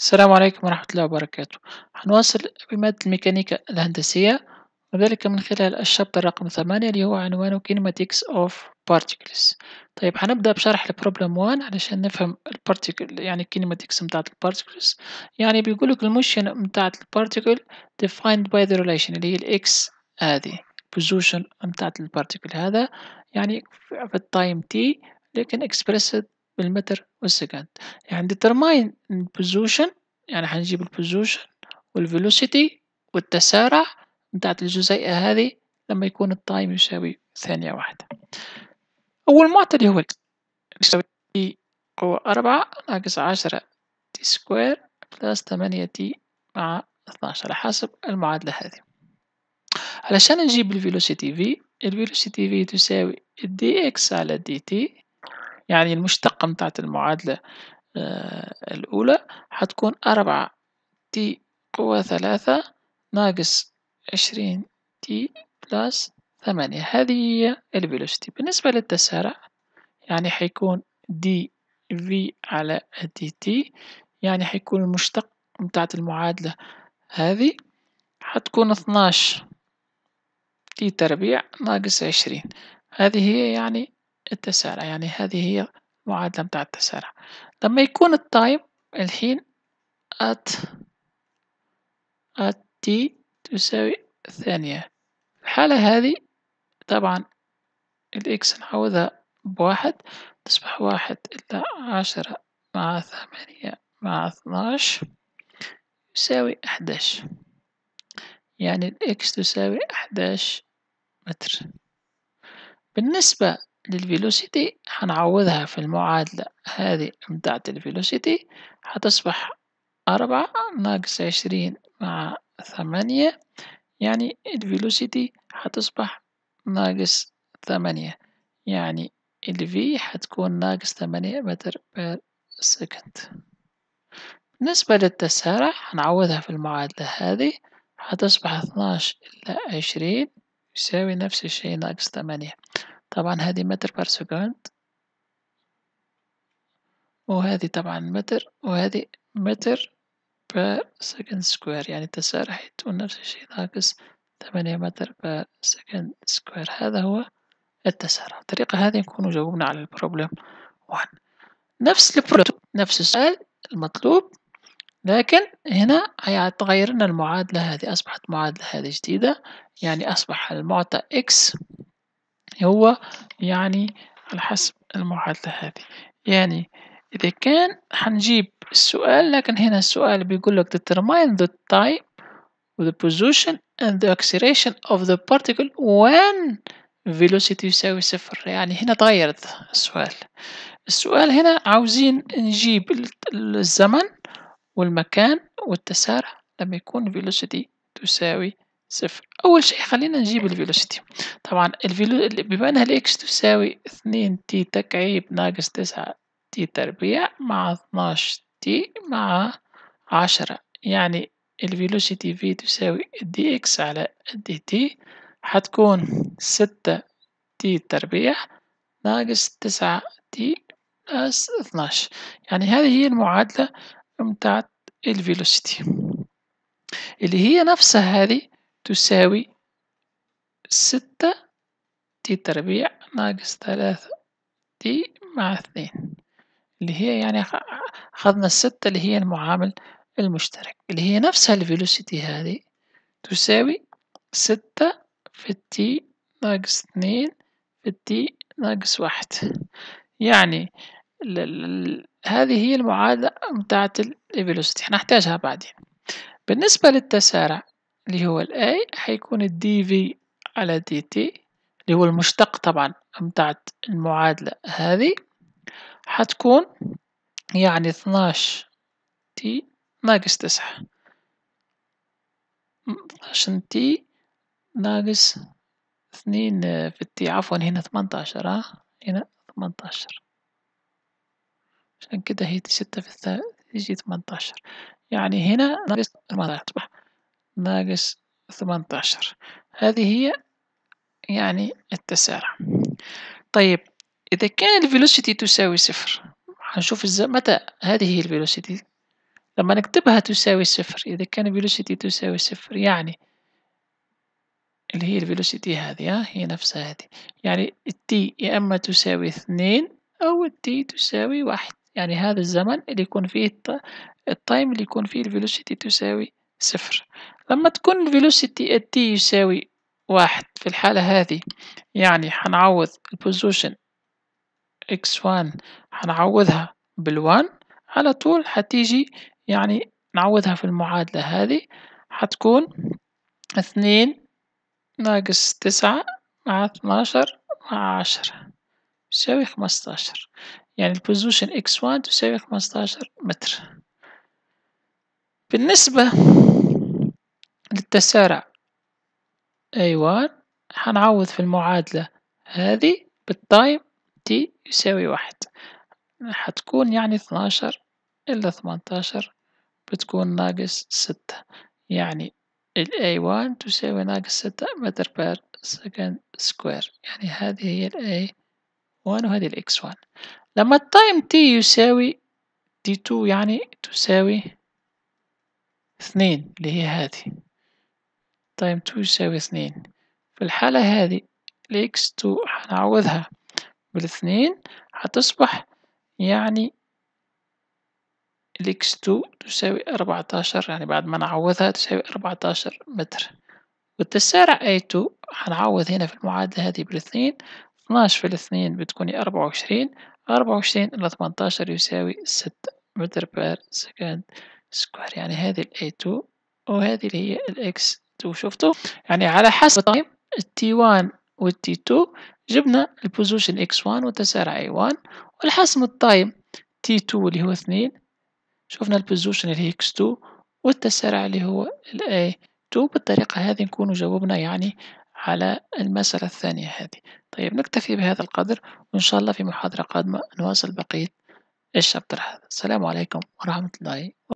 السلام عليكم ورحمة الله وبركاته هنواصل بمادة الميكانيكا الهندسية وذلك من خلال الشابتر رقم ثمانية اللي هو عنوانه Kinematics of Particles طيب هنبدأ بشرح البروبلم 1 علشان نفهم البارتيكل يعني Kinematics متاعة البارتيكلز يعني بيقولك الموشن متاعة البارتيكل defined by the relation اللي هي الإكس هذه position متاعة البارتيكل هذا يعني في التايم تي لكن expressed بالمتر والسكند يعني ديترماين البوزيشن يعني حنجيب البوزيشن والفيلوسيتي والتسارع بتاعت الجزيئة هذه لما يكون التايم يساوي ثانية واحدة أول معطل هو يساوي تي قوة أربعة ناقص عشرة تي سكوير بلس 8 تي مع 12 على حسب المعادلة هذه علشان نجيب الفيلوسيتي في الفيلوسيتي في تساوي دي اكس على دي تي يعني المشتقة متاعة المعادلة آه، الأولى حتكون أربعة تي قوة ثلاثة ناقص عشرين تي بلس ثمانية هذه هي الفيلوسيتي بالنسبة للتسارع يعني حيكون دي في على دي تي يعني حيكون المشتق متاعة المعادلة هذه حتكون اثناش تي تربيع ناقص عشرين هذه هي يعني التسارع يعني هذه هي معادلة متاع التسارع لما يكون التايم الحين at at t تساوي ثانية الحالة هذه طبعا الإكس نعوضها بواحد تصبح واحد إلا عشرة مع ثمانية مع اثناش يساوي أحداش يعني الإكس تساوي أحداش متر بالنسبة للفيلوسيتي هنعوضها في المعادلة هذه بتاعة الفيلوسيتي هتصبح أربعة ناقص عشرين مع ثمانية يعني الفيلوسيتي هتصبح ناقص ثمانية يعني الفي هتكون ناقص ثمانية متر بير سكند بالنسبة للتسارع هنعوضها في المعادلة هذه هتصبح اثناش إلى عشرين يساوي نفس الشيء ناقص ثمانية طبعا هذه متر بار سكوند وهذه طبعا متر وهذه متر بار سكوند سكوير يعني التسارع حيكون نفس الشيء ناقص ثمانية متر بار سكوند سكوير هذا هو التسارع الطريقة هذه نكون جاوبنا على البروبلم واحد نفس البروبلم نفس السؤال المطلوب لكن هنا هيتغير لنا المعادلة هذه أصبحت معادلة هذه جديدة يعني أصبح المعطى x هو يعني على حسب المعادلة هذه يعني إذا كان حنجيب السؤال لكن هنا السؤال بيقول لك determine the time the position and the acceleration of the particle when velocity يساوي صفر يعني هنا تغيرت السؤال السؤال هنا عاوزين نجيب الزمن والمكان والتسارع لما يكون velocity تساوي صفر أول شيء خلينا نجيب الفيلوسيتي طبعا الفيلو بما أنها الإكس تساوي اثنين تي تكعيب ناقص تسعة تي تربيع مع اثناش تي مع عشرة يعني الفيلوسيتي في تساوي دي إكس على دي تي حتكون ستة تي تربيع ناقص تسعة تي ناقص اثناش يعني هذه هي المعادلة متاعت الفيلوسيتي اللي هي نفسها هذه تساوي ستة تي تربيع ناقص ثلاثة تي مع اثنين اللي هي يعني أخذنا الستة اللي هي المعامل المشترك اللي هي نفسها الفيلوسيتي هذه تساوي ستة في التي ناقص اثنين في التي ناقص واحد يعني هذه هي المعادلة بتاعت الفيلوسيتي هنحتاجها بعدين بالنسبة للتسارع اللي هو الاي A حيكون الدي dV على dt اللي هو المشتق طبعا متاع المعادلة هذه حتكون يعني اثناش تي ناقص تسعة اثناشر تي ناقص اثنين في تي عفوا هنا ثمنتاشر ها هنا ثمنتاشر عشان كده هي ستة في الثالث يجي ثمنتاشر يعني هنا ناقص ثمنتاشر ناقص ثمنتاشر هذه هي يعني التسارع طيب إذا كان الفيلوسيتي تساوي صفر هنشوف متى هذه هي الفيلوسيتي لما نكتبها تساوي صفر إذا كان الفيلوسيتي تساوي صفر يعني اللي هي الفيلوسيتي هذه هي نفسها هذه يعني التي يا إما تساوي اثنين أو التي تساوي واحد يعني هذا الزمن اللي يكون فيه التايم اللي يكون فيه الفيلوسيتي تساوي صفر لما تكون الفيلوسيتي t يساوي واحد في الحالة هذه يعني حنعوض البوزيشن x1 حنعوضها بال1 على طول حتيجي يعني نعوضها في المعادلة هذه حتكون اثنين ناقص تسعة مع اتناشر مع عشرة يساوي خمستاشر يعني البوزيشن x1 تساوي خمستاشر متر بالنسبة للتسارع أيوان حنعوض في المعادلة هذه بالتايم تي يساوي واحد حتكون يعني اثناشر إلا ثمنتاشر بتكون ناقص ستة يعني الأي A1 تساوي ناقص ستة متر بير سكند سكوير يعني هذه هي الأي A1 وهذه ال X1 لما التايم تي يساوي تي 2 يعني تساوي اثنين اللي هي هذه تايم طيب، تو يساوي اثنين في الحالة هذه الاكس تو هنعوضها بالاثنين هتصبح يعني الاكس تو تساوي أربعتاشر يعني بعد ما نعوضها تساوي أربعتاشر متر والتسارع اي تو هنعوض هنا في المعادلة هذه بالاثنين اثناش في الاثنين بتكوني أربعة وعشرين أربعة وعشرين إلى تمنتاشر يساوي ستة متر بار سكند سكوير يعني هذه ال A2 وهذه اللي هي ال X2 شفتوا يعني على حسب التايم T1 وال T2 جبنا البوزيشن X1 وتسارع A1 وعلى حسب التايم T2 اللي هو 2 شفنا البوزيشن اللي هي X2 والتسارع اللي هو ال A2 بالطريقة هذه نكون جاوبنا يعني على المسألة الثانية هذه طيب نكتفي بهذا القدر وإن شاء الله في محاضرة قادمة نواصل بقية الشابتر هذا السلام عليكم ورحمة الله